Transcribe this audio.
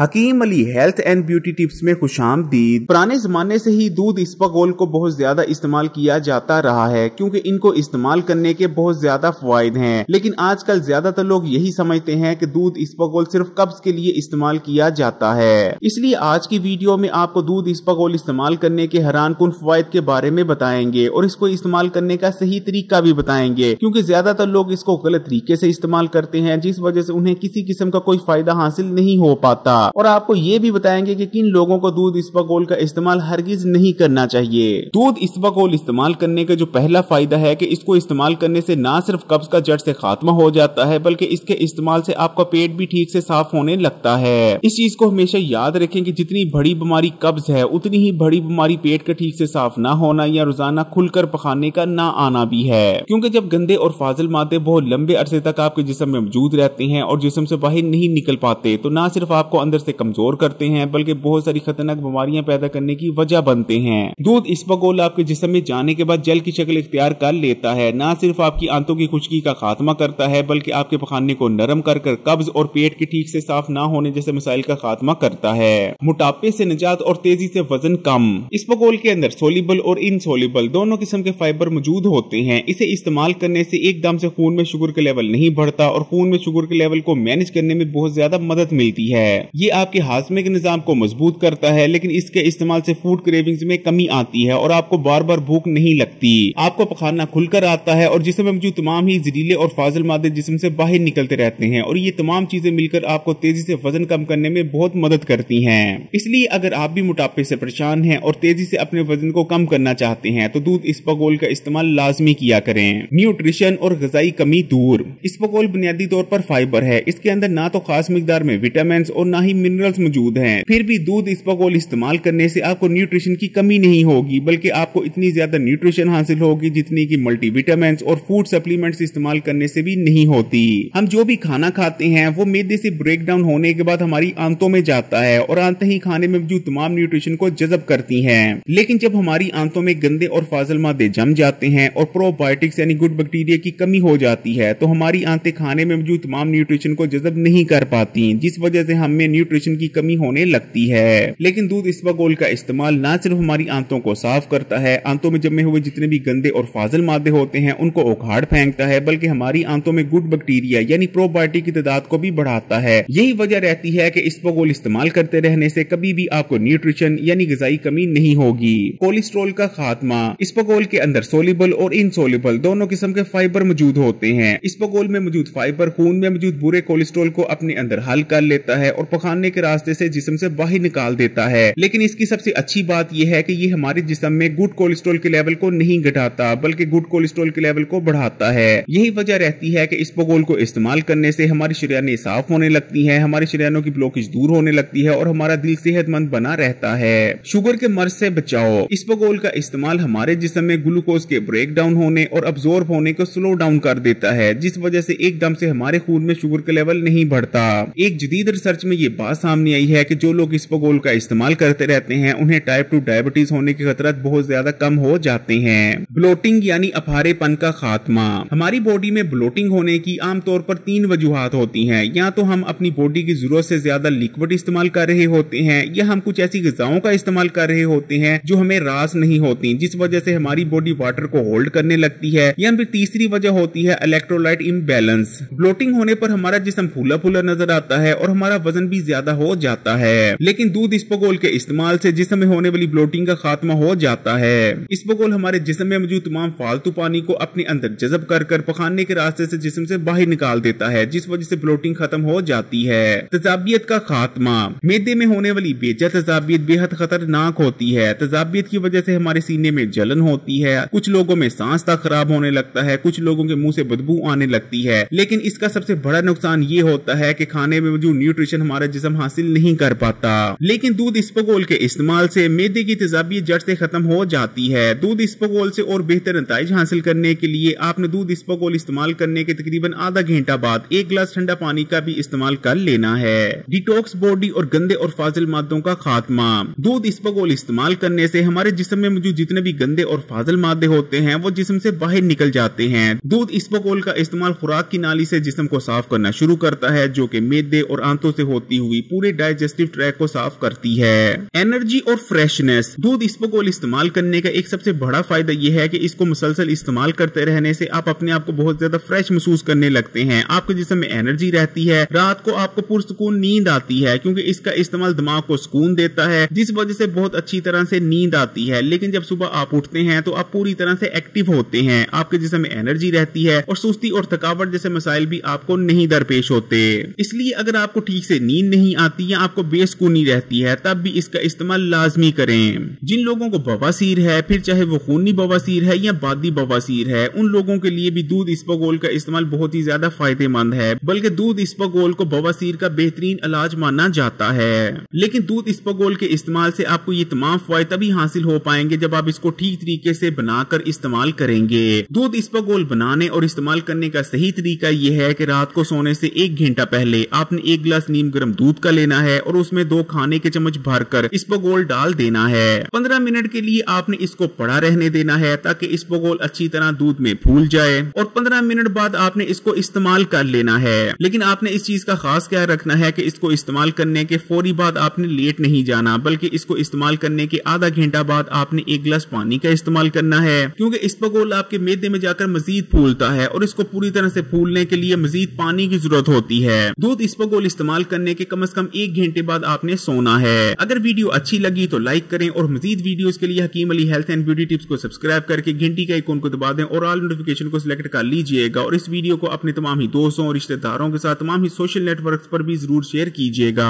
Hakim Ali health and beauty tips में खुश आमदीद पुराने जमाने से ही दूध इसबगोल को बहुत ज्यादा इस्तेमाल किया जाता रहा है क्योंकि इनको इस्तेमाल करने के बहुत ज्यादा फ़ायदे हैं लेकिन आजकल ज्यादातर लोग यही समझते हैं कि दूध इस्पगोल सिर्फ कब्ज के लिए इस्तेमाल किया जाता है इसलिए आज की वीडियो में आपको दूध इस्पगोल इस्तेमाल करने के हैरान कन के बारे में बताएंगे और इसको इस्तेमाल करने का सही तरीका भी बताएंगे क्यूँकी ज्यादातर लोग इसको गलत तरीके से इस्तेमाल करते हैं जिस वजह से उन्हें किसी किस्म का कोई फायदा हासिल नहीं हो पाता और आपको ये भी बताएंगे कि किन लोगों को दूध इस्पागोल का इस्तेमाल हरगिज नहीं करना चाहिए दूध इस्पागोल इस्तेमाल करने का जो पहला फायदा है कि इसको इस्तेमाल करने से ना सिर्फ कब्ज का जड़ से खात्मा हो जाता है बल्कि इसके इस्तेमाल से आपका पेट भी ठीक से साफ होने लगता है इस चीज को हमेशा याद रखें कि जितनी बड़ी बीमारी कब्ज है उतनी ही बड़ी बीमारी पेट का ठीक से साफ ना होना या रोजाना खुलकर पखाने का ना आना भी है क्योंकि जब गंदे और फाजिल मादे बहुत लंबे अरसे तक आपके जिसम में मौजूद रहते हैं और जिसम से बाहर नहीं निकल पाते तो ना सिर्फ आपको अंदर अंदर से कमजोर करते हैं बल्कि बहुत सारी खतरनाक बीमारियां पैदा करने की वजह बनते हैं दूध इस्पगोल आपके जिसम में जाने के बाद जल की शक्ल इख्तियार कर लेता है न सिर्फ आपकी आंतों की खुशकी का खात्मा करता है बल्कि आपके पखाने को नरम कर कर कब्ज और पेट के ठीक से साफ ना होने जैसे मसाइल का खात्मा करता है मोटापे से निजात और तेजी से वजन कम इस्पगोल के अंदर सोलिबल और इनसोलिबल दोनों किस्म के फाइबर मौजूद होते हैं इसे इस्तेमाल करने से एकदम से खून में शुगर का लेवल नहीं बढ़ता और खून में शुगर के लेवल को मैनेज करने में बहुत ज्यादा मदद मिलती है ये ये आपके हाजमे के निज़ाम को मजबूत करता है लेकिन इसके इस्तेमाल से फूड क्रेविंग्स में कमी आती है और आपको बार बार भूख नहीं लगती आपको पखाना खुलकर आता है और जिसमें मौजूद तमाम ही जहरीले और फाजल मादे जिसम से बाहर निकलते रहते हैं और ये तमाम चीजें मिलकर आपको तेजी से वजन कम करने में बहुत मदद करती है इसलिए अगर आप भी मोटापे से परेशान है और तेजी से अपने वजन को कम करना चाहते हैं तो दूध इस्पागोल का इस्तेमाल लाजमी किया करें न्यूट्रिशन और गजाई कमी दूर इस्पागोल बुनियादी तौर पर फाइबर है इसके अंदर ना तो खास मकदार में विटामिन और ना ही मिनरल्स मौजूद हैं फिर भी दूध इस इस्तेमाल करने से आपको न्यूट्रिशन की कमी नहीं होगी बल्कि आपको इतनी ज्यादा न्यूट्रिशन हासिल होगी जितनी की मल्टीविटामिन और फूड सप्लीमेंट्स इस्तेमाल करने से भी नहीं होती हम जो भी खाना खाते हैं वो मेदे से ब्रेक डाउन होने के बाद हमारी आंतों में जाता है और आंतें ही खाने में मौजूद तमाम न्यूट्रिशन को जजब करती हैं लेकिन जब हमारी आंतों में गंदे और फाजल मादे जम जाते हैं और प्रोबायोटिक्स यानी गुड बैक्टीरिया की कमी हो जाती है तो हमारी आंतें खाने में मौजूद तमाम न्यूट्रिशन को जजब नहीं कर पाती जिस वजह से हमें न्यूट्रिशन की कमी होने लगती है लेकिन दूध इसबागोल का इस्तेमाल न सिर्फ हमारी आंतों को साफ करता है आंतों में जमे हुए जितने भी गंदे और फाजल मादे होते हैं उनको उखाड़ फेंकता है बल्कि हमारी आंतों में गुड बैक्टीरिया यानी प्रोबायोटिक की तादाद को भी बढ़ाता है यही वजह रहती है की इसबागोल इस्तेमाल करते रहने ऐसी कभी भी आपको न्यूट्रिशन यानी गजाई कमी नहीं होगी कोलेस्ट्रोल का खात्मा इसबागोल के अंदर सोलिबल और इनसोलिबल दोनों किस्म के फाइबर मौजूद होते हैं इसबागोल में मौजूद फाइबर खून में मौजूद बुरे कोलेस्ट्रोल को अपने अंदर हल कर लेता है और खाने के रास्ते से जिसम से बाहर निकाल देता है लेकिन इसकी सबसे अच्छी बात यह है कि ये हमारे जिसम में गुड कोलेस्ट्रोल के लेवल को नहीं घटाता बल्कि गुड कोलेस्ट्रोल के लेवल को बढ़ाता है यही वजह रहती है की इस पगोल को इस्तेमाल करने से हमारी शरियाने साफ होने लगती है हमारे शरियानों की ब्लॉकेज दूर होने लगती है और हमारा दिल सेहतमंद बना रहता है शुगर के मर्ज से बचाओ इस पगोल का इस्तेमाल हमारे जिसम में ग्लूकोज के ब्रेक डाउन होने और अब्जोर्ब होने को स्लो डाउन कर देता है जिस वजह से एकदम से हमारे खून में शुगर का लेवल नहीं बढ़ता एक जदीद रिसर्च में ये बात सामने आई है कि जो लोग इस पगोल का इस्तेमाल करते रहते हैं उन्हें टाइप टू डायबिटीज होने की खतरा बहुत ज्यादा कम हो जाते हैं ब्लोटिंग यानी अफारेपन का खात्मा हमारी बॉडी में ब्लोटिंग होने की आमतौर पर तीन वजूहत होती है या तो हम अपनी बॉडी की जरूरत ऐसी ज्यादा लिक्विड इस्तेमाल कर रहे होते हैं या हम कुछ ऐसी गजाओं का इस्तेमाल कर रहे होते हैं जो हमें रास नहीं होती जिस वजह से हमारी बॉडी वाटर को होल्ड करने लगती है या फिर तीसरी वजह होती है इलेक्ट्रोलाइट इम्बेलेंस ब्लोटिंग होने पर हमारा जिसम फूला फूला नजर आता है और हमारा वजन भी ज्यादा हो जाता है लेकिन दूध इस्पोगोल के इस्तेमाल से जिसम में होने वाली ब्लोटिंग का खात्मा हो जाता है इस्पोगोल हमारे जिसम में मौजूद तमाम फालतू पानी को अपने अंदर जजब कर कर पखाने के रास्ते से जिसम से बाहर निकाल देता है जिस वजह से ब्लोटिंग खत्म हो जाती है तजाबियत का खात्मा मेदे में होने वाली बेचा तजाबियत बेहद खतरनाक होती है तजाबियत की वजह से हमारे सीने में जलन होती है कुछ लोगों में सांस तक खराब होने लगता है कुछ लोगों के मुंह से बदबू आने लगती है लेकिन इसका सबसे बड़ा नुकसान ये होता है कि खाने में मौजूद न्यूट्रिशन हमारे जिसम हासिल नहीं कर पाता लेकिन दूध इस्पोगोल के इस्तेमाल से मेदे की तेजाबी जड़ से खत्म हो जाती है दूध इस्पोगोल से और बेहतर नतज हासिल करने के लिए आपने दूध इस्पोगोल इस्तेमाल करने के तकरीबन आधा घंटा बाद एक गिलास ठंडा पानी का भी इस्तेमाल कर लेना है डिटॉक्स बॉडी और गंदे और फाजिल मादों का खात्मा दूध इस्पोगोल इस्तेमाल करने से हमारे जिसम में मौजूद जितने भी गंदे और फाजिल मादे होते हैं वो जिसम से बाहर निकल जाते हैं दूध इस्पोगोल का इस्तेमाल खुराक की नाली से जिसम को साफ करना शुरू करता है जो की मेदे और आंतों से होती हुई हुई पूरे डाइजेस्टिव ट्रैक को साफ करती है एनर्जी और फ्रेशनेस दूध स्पकोल इस्तेमाल करने का एक सबसे बड़ा फायदा यह है कि इसको मुसलसल इस्तेमाल करते रहने से आप अपने आप को बहुत ज्यादा फ्रेश महसूस करने लगते हैं आपके जिसम में एनर्जी रहती है रात को आपको पुरसकून नींद आती है क्योंकि इसका इस्तेमाल दिमाग को सुकून देता है जिस वजह से बहुत अच्छी तरह से नींद आती है लेकिन जब सुबह आप उठते हैं तो आप पूरी तरह से एक्टिव होते हैं आपके जिसम में एनर्जी रहती है और सुस्ती और थकावट जैसे मसाइल भी आपको नहीं दरपेश होते इसलिए अगर आपको ठीक से नींद नहीं आती या आपको बेसकूनी रहती है तब भी इसका इस्तेमाल लाजमी करें जिन लोगों को बवासीर है फिर चाहे वो खूनी बवासीर है या बादी बवासीर है उन लोगों के लिए भी दूध इस्पागोल का इस्तेमाल बहुत ही ज्यादा फायदेमंद है बल्कि दूध इस्पागोल को बवासीर का बेहतरीन इलाज माना जाता है लेकिन दूध इस्पागोल के इस्तेमाल से आपको ये तमाम फायदे भी हासिल हो पाएंगे जब आप इसको ठीक तरीके से बनाकर इस्तेमाल करेंगे दूध इस्पागोल बनाने और इस्तेमाल करने का सही तरीका यह है कि रात को सोने से एक घंटा पहले आपने एक गिलास नीम गर्म दूध दूध का लेना है और उसमें दो खाने के चम्मच भरकर स्पोगोल डाल देना है पंद्रह मिनट के लिए आपने इसको पड़ा रहने देना है ताकि स्पोगोल अच्छी तरह दूध में फूल जाए और पंद्रह मिनट बाद आपने इसको इस्तेमाल कर लेना है लेकिन आपने इस चीज का खास ख्याल रखना है की इसको इस्तेमाल करने के फौरी बाद आपने लेट नहीं जाना बल्कि इसको इस्तेमाल करने के आधा घंटा बाद आपने एक गिलास पानी का इस्तेमाल करना है क्योंकि स्पगोल आपके मेदे में जाकर मजीद फूलता है और इसको पूरी तरह से फूलने के लिए मजीद पानी की जरूरत होती है दूध स्पगोल इस्तेमाल करने के कम अज कम एक घंटे बाद आपने सोना है अगर वीडियो अच्छी लगी तो लाइक करें और मजीद वीडियो के लिए Hakim Ali health and beauty tips को सब्सक्राइब करके घंटी के आइकोन को दबा दें और ऑल नोटिफिकेशन को सिलेक्ट कर लीजिएगा और इस वीडियो को अपने तमाम ही दोस्तों और रिश्तेदारों के साथ तमाम ही सोशल नेटवर्क पर भी जरूर शेयर कीजिएगा